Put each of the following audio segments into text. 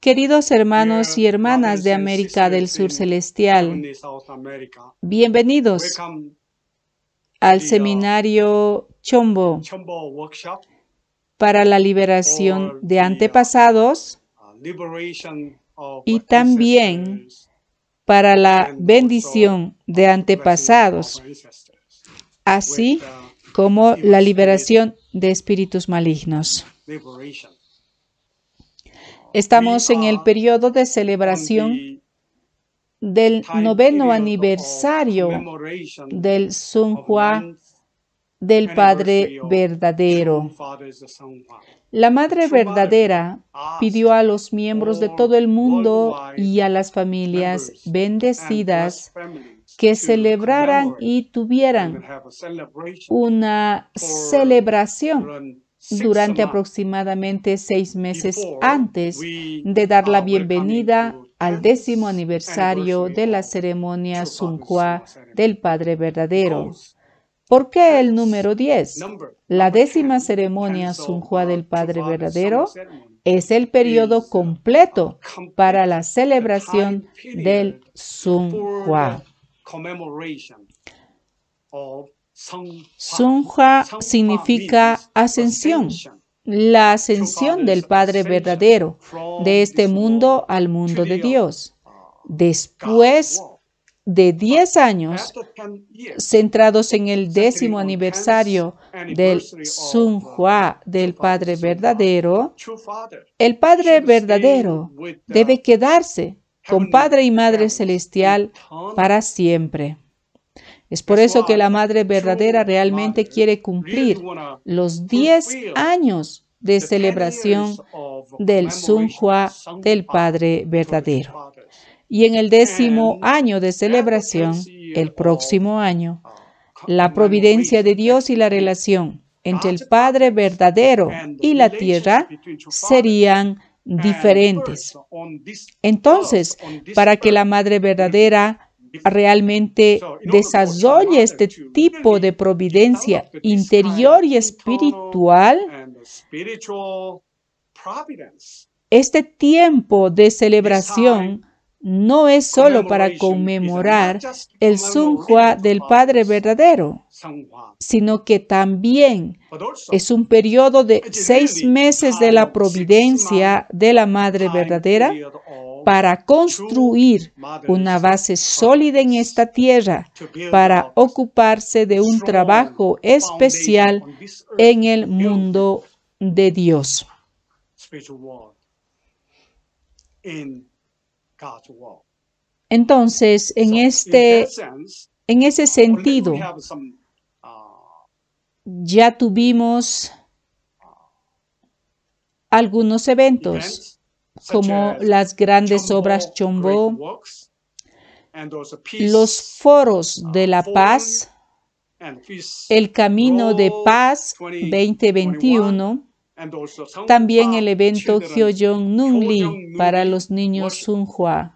Queridos hermanos y hermanas de América del Sur Celestial, bienvenidos al seminario Chombo para la liberación de uh, antepasados y también para la bendición de antepasados, así uh, como la liberación de espíritus malignos. Estamos en el periodo de celebración del noveno aniversario del Sun Juan, del Padre Verdadero. La Madre Verdadera pidió a los miembros de todo el mundo y a las familias bendecidas que celebraran y tuvieran una celebración durante aproximadamente seis meses antes de dar la bienvenida al décimo aniversario de la ceremonia Sunhua del Padre Verdadero. ¿Por qué el número 10? La décima ceremonia Sunhua del Padre Verdadero es el periodo uh, completo para la celebración del Sunhua. Sunja significa ascensión, la ascensión del Padre verdadero de este mundo al mundo de Dios. Después de 10 años, centrados en el décimo aniversario del Sun del Padre Verdadero, el Padre Verdadero debe quedarse con Padre y Madre Celestial para siempre. Es por eso que la Madre verdadera realmente quiere cumplir los 10 años de celebración del Sunhua del Padre verdadero. Y en el décimo año de celebración, el próximo año, uh, la providencia de Dios y la relación entre el Padre verdadero y la tierra serían diferentes. Entonces, para que la Madre verdadera realmente desarrolla este tipo de providencia interior y espiritual, este tiempo de celebración no es solo para conmemorar el Sunhua del Padre verdadero, sino que también es un periodo de seis meses de la providencia de la Madre verdadera para construir una base sólida en esta tierra, para ocuparse de un trabajo especial en el mundo de Dios. Entonces, en este, en ese sentido, uh, ya tuvimos uh, algunos eventos como las grandes obras Chombo, los foros uh, de la paz, el camino de paz 2021, también el evento Hyojong Nunli para los niños Sunhua,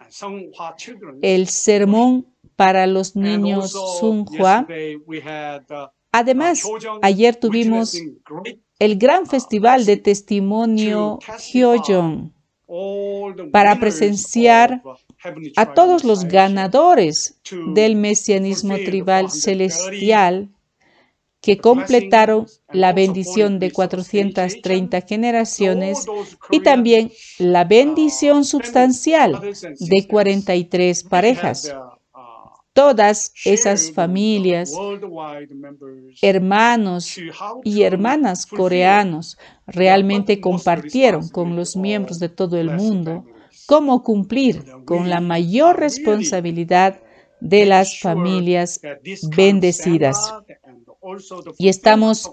el sermón para los niños Sunhua. Uh, Además, ayer tuvimos el gran uh, festival de testimonio Hyojong para presenciar a todos los ganadores del mesianismo tribal celestial que completaron la bendición uh, de 430 generaciones y también la bendición sustancial de 43 parejas todas esas familias, hermanos y hermanas coreanos realmente compartieron con los miembros de todo el mundo cómo cumplir con la mayor responsabilidad de las familias bendecidas. Y estamos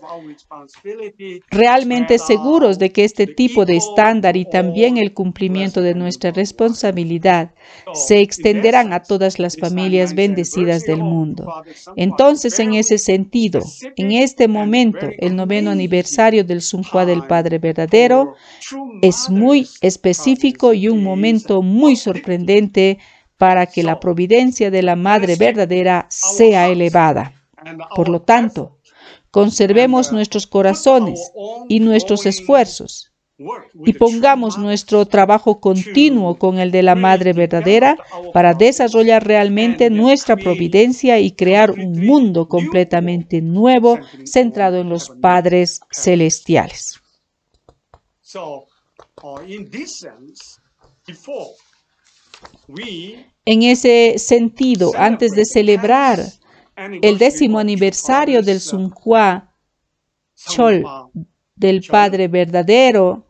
realmente seguros de que este tipo de estándar y también el cumplimiento de nuestra responsabilidad se extenderán a todas las familias bendecidas del oh, mundo. Entonces, en ese sentido, en este momento, el noveno aniversario del Sunhua del Padre Verdadero es muy específico y un momento muy sorprendente para que la providencia de la Madre Verdadera sea elevada. Por lo tanto, conservemos nuestros corazones y nuestros esfuerzos y pongamos nuestro trabajo continuo con el de la Madre verdadera para desarrollar realmente nuestra providencia y crear un mundo completamente nuevo centrado en los padres celestiales. En ese sentido, antes de celebrar el décimo aniversario del uh, Sunhua Chol, del Padre verdadero,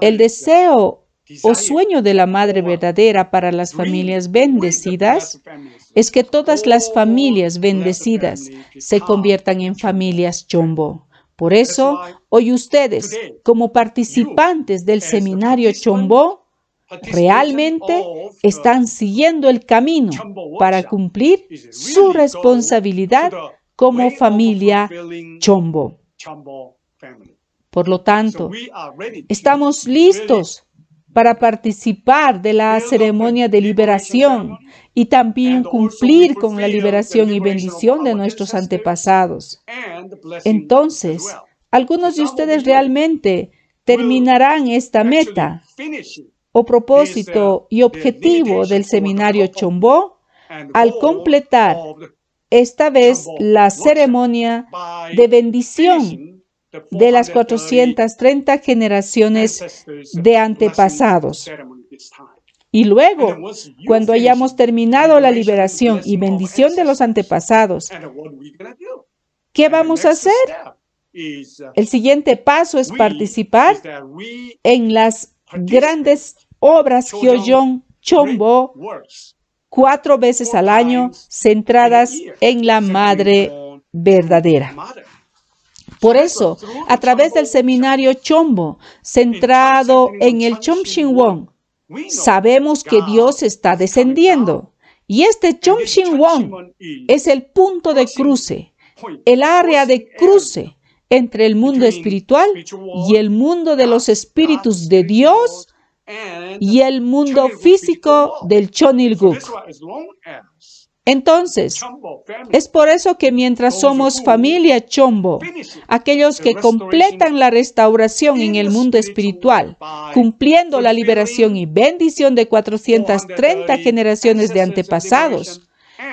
el deseo o sueño de la Madre verdadera para las familias bendecidas es que todas las familias bendecidas se conviertan en familias chombo. Por eso, hoy ustedes, como participantes del seminario chombo, realmente están siguiendo el camino para cumplir su responsabilidad como familia Chombo. Por lo tanto, estamos listos para participar de la ceremonia de liberación y también cumplir con la liberación y bendición de nuestros antepasados. Entonces, algunos de ustedes realmente terminarán esta meta o propósito y objetivo del seminario Chombo al completar esta vez la ceremonia de bendición de las 430 generaciones de antepasados. Y luego, cuando hayamos terminado la liberación y bendición de los antepasados, ¿qué vamos a hacer? Uh, El siguiente paso es participar en las grandes Obras Hyojong Chombo cuatro veces al año centradas en la madre verdadera. Por eso, a través del seminario Chombo, centrado en el Chomshin Wong, sabemos que Dios está descendiendo. Y este Chomshin Wong es el punto de cruce, el área de cruce entre el mundo espiritual y el mundo de los espíritus de Dios y el mundo físico del Chonilguk. Entonces, es por eso que mientras somos familia Chombo, aquellos que completan la restauración en el mundo espiritual, cumpliendo la liberación y bendición de 430 generaciones de antepasados,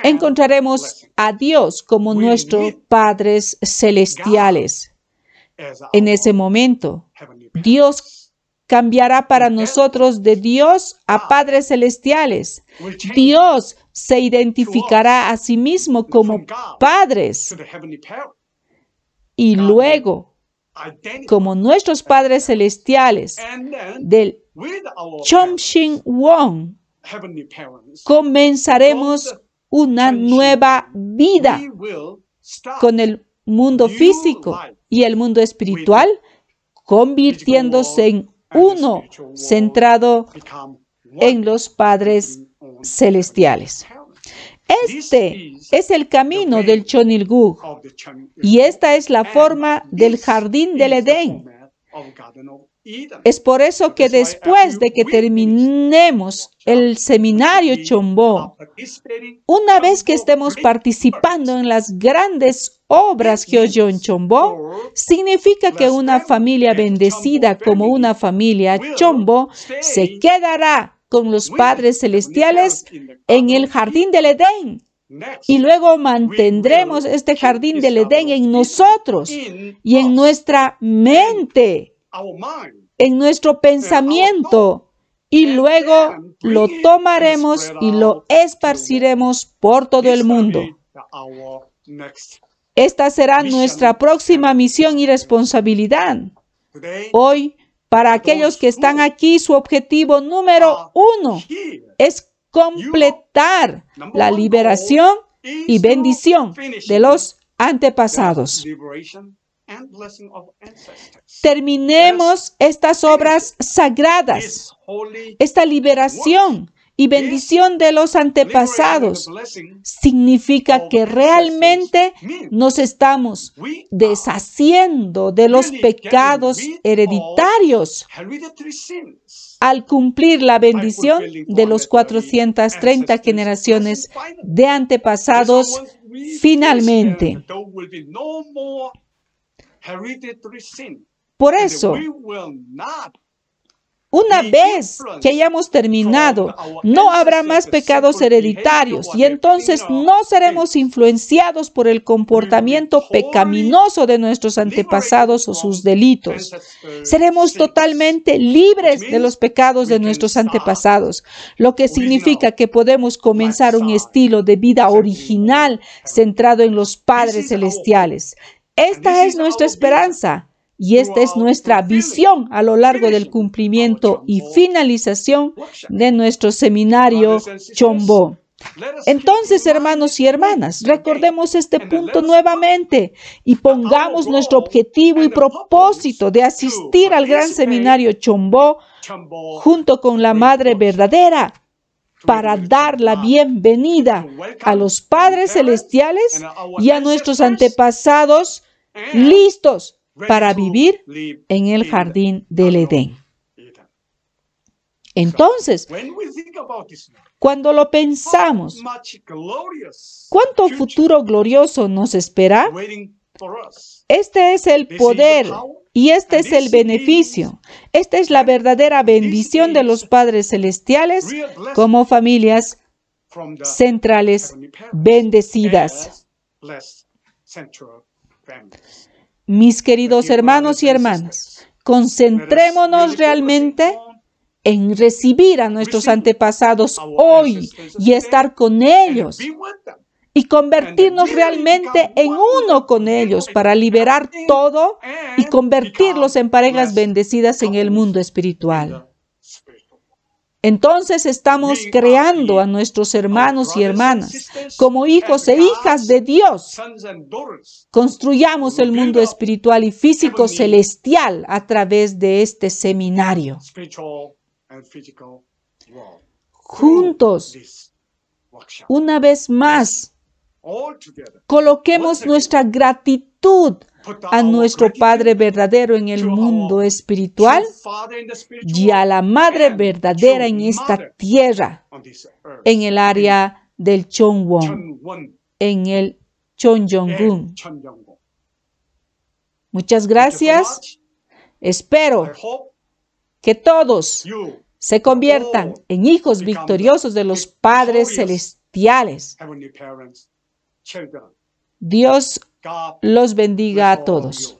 encontraremos a Dios como nuestros padres celestiales. En ese momento, Dios cambiará para nosotros de Dios a ah. padres celestiales. Dios se identificará a sí mismo como padres y luego como nuestros padres celestiales del Shin Wong, comenzaremos una nueva vida con el mundo físico y el mundo espiritual, convirtiéndose en uno centrado en los padres celestiales. Este es el camino del Chonilgu y esta es la forma del jardín del Edén es por eso que después de que terminemos el seminario Chombo, una vez que estemos participando en las grandes obras en Chombo, significa que una familia bendecida como una familia Chombo se quedará con los padres celestiales en el jardín del Edén. Y luego mantendremos este jardín del Edén en nosotros y en nuestra mente en nuestro pensamiento y luego lo tomaremos y lo esparciremos por todo el mundo. Esta será nuestra próxima misión y responsabilidad. Hoy, para aquellos que están aquí, su objetivo número uno es completar la liberación y bendición de los antepasados. Terminemos estas obras sagradas, esta liberación y bendición de los antepasados significa que realmente nos estamos deshaciendo de los pecados hereditarios al cumplir la bendición de los 430 generaciones de antepasados finalmente. Por eso, una vez que hayamos terminado, no habrá más pecados hereditarios y entonces no seremos influenciados por el comportamiento pecaminoso de nuestros antepasados o sus delitos. Seremos totalmente libres de los pecados de nuestros antepasados, lo que significa que podemos comenzar un estilo de vida original centrado en los padres celestiales. Esta es nuestra esperanza y esta es nuestra visión a lo largo del cumplimiento y finalización de nuestro seminario Chombo. Entonces, hermanos y hermanas, recordemos este punto nuevamente y pongamos nuestro objetivo y propósito de asistir al gran seminario Chombo junto con la Madre Verdadera para dar la bienvenida a los padres celestiales y a nuestros antepasados listos para vivir en el jardín del Edén. Entonces, cuando lo pensamos, ¿cuánto futuro glorioso nos espera? Este es el poder y este es el beneficio, esta es la verdadera bendición de los padres celestiales como familias centrales bendecidas. Mis queridos hermanos y hermanas, concentrémonos realmente en recibir a nuestros antepasados hoy y estar con ellos y convertirnos realmente en uno con ellos para liberar todo y convertirlos en parejas bendecidas en el mundo espiritual. Entonces estamos creando a nuestros hermanos y hermanas como hijos e hijas de Dios. Construyamos el mundo espiritual y físico celestial a través de este seminario. Juntos, una vez más, Coloquemos nuestra gratitud a nuestro Padre verdadero en el mundo espiritual y a la Madre verdadera en esta tierra, en el área del Chongwon, en el Chongyongun. Muchas gracias. Espero que todos se conviertan en hijos victoriosos de los padres celestiales. Dios los bendiga a todos.